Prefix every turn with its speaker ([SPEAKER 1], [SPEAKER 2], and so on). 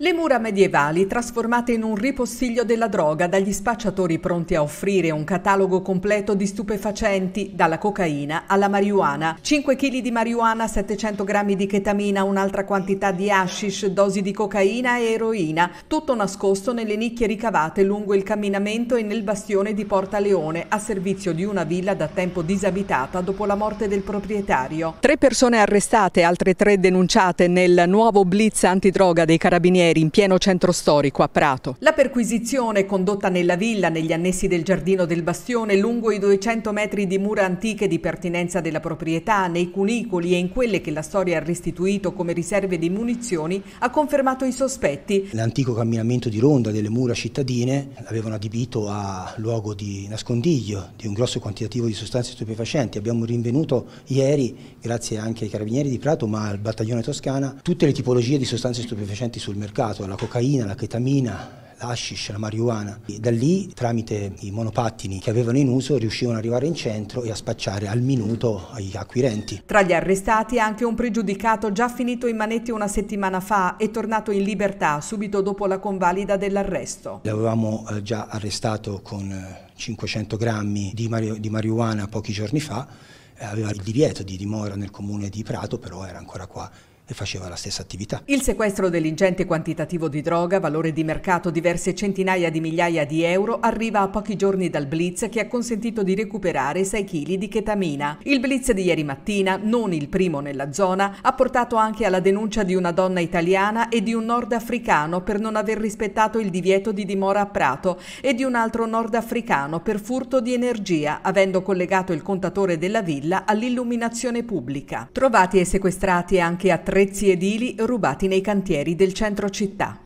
[SPEAKER 1] Le mura medievali, trasformate in un ripostiglio della droga dagli spacciatori pronti a offrire un catalogo completo di stupefacenti, dalla cocaina alla marijuana. 5 kg di marijuana, 700 g di ketamina, un'altra quantità di hashish, dosi di cocaina e eroina, tutto nascosto nelle nicchie ricavate lungo il camminamento e nel bastione di Porta Leone, a servizio di una villa da tempo disabitata dopo la morte del proprietario. Tre persone arrestate, altre tre denunciate nel nuovo blitz antidroga dei carabinieri ieri in pieno centro storico a Prato. La perquisizione condotta nella villa negli annessi del giardino del Bastione lungo i 200 metri di mura antiche di pertinenza della proprietà, nei cunicoli e in quelle che la storia ha restituito come riserve di munizioni ha confermato i sospetti.
[SPEAKER 2] L'antico camminamento di ronda delle mura cittadine l'avevano adibito a luogo di nascondiglio di un grosso quantitativo di sostanze stupefacenti. Abbiamo rinvenuto ieri, grazie anche ai carabinieri di Prato ma al battaglione Toscana, tutte le tipologie di sostanze stupefacenti sul mercato mercato la cocaina, la ketamina, l'hashish, la marijuana. E da lì, tramite i monopattini che avevano in uso, riuscivano ad arrivare in centro e a spacciare al minuto agli acquirenti.
[SPEAKER 1] Tra gli arrestati anche un pregiudicato già finito in manetti una settimana fa e tornato in libertà subito dopo la convalida dell'arresto.
[SPEAKER 2] L'avevamo eh, già arrestato con 500 eh, grammi di, mari di marijuana pochi giorni fa, eh, aveva il divieto di dimora nel comune di Prato, però era ancora qua e faceva la stessa attività.
[SPEAKER 1] Il sequestro dell'ingente quantitativo di droga, valore di mercato diverse centinaia di migliaia di euro, arriva a pochi giorni dal blitz che ha consentito di recuperare 6 kg di ketamina. Il blitz di ieri mattina, non il primo nella zona, ha portato anche alla denuncia di una donna italiana e di un nordafricano per non aver rispettato il divieto di dimora a Prato e di un altro nordafricano per furto di energia, avendo collegato il contatore della villa all'illuminazione pubblica. Trovati e sequestrati anche a tre Prezzi edili rubati nei cantieri del centro città.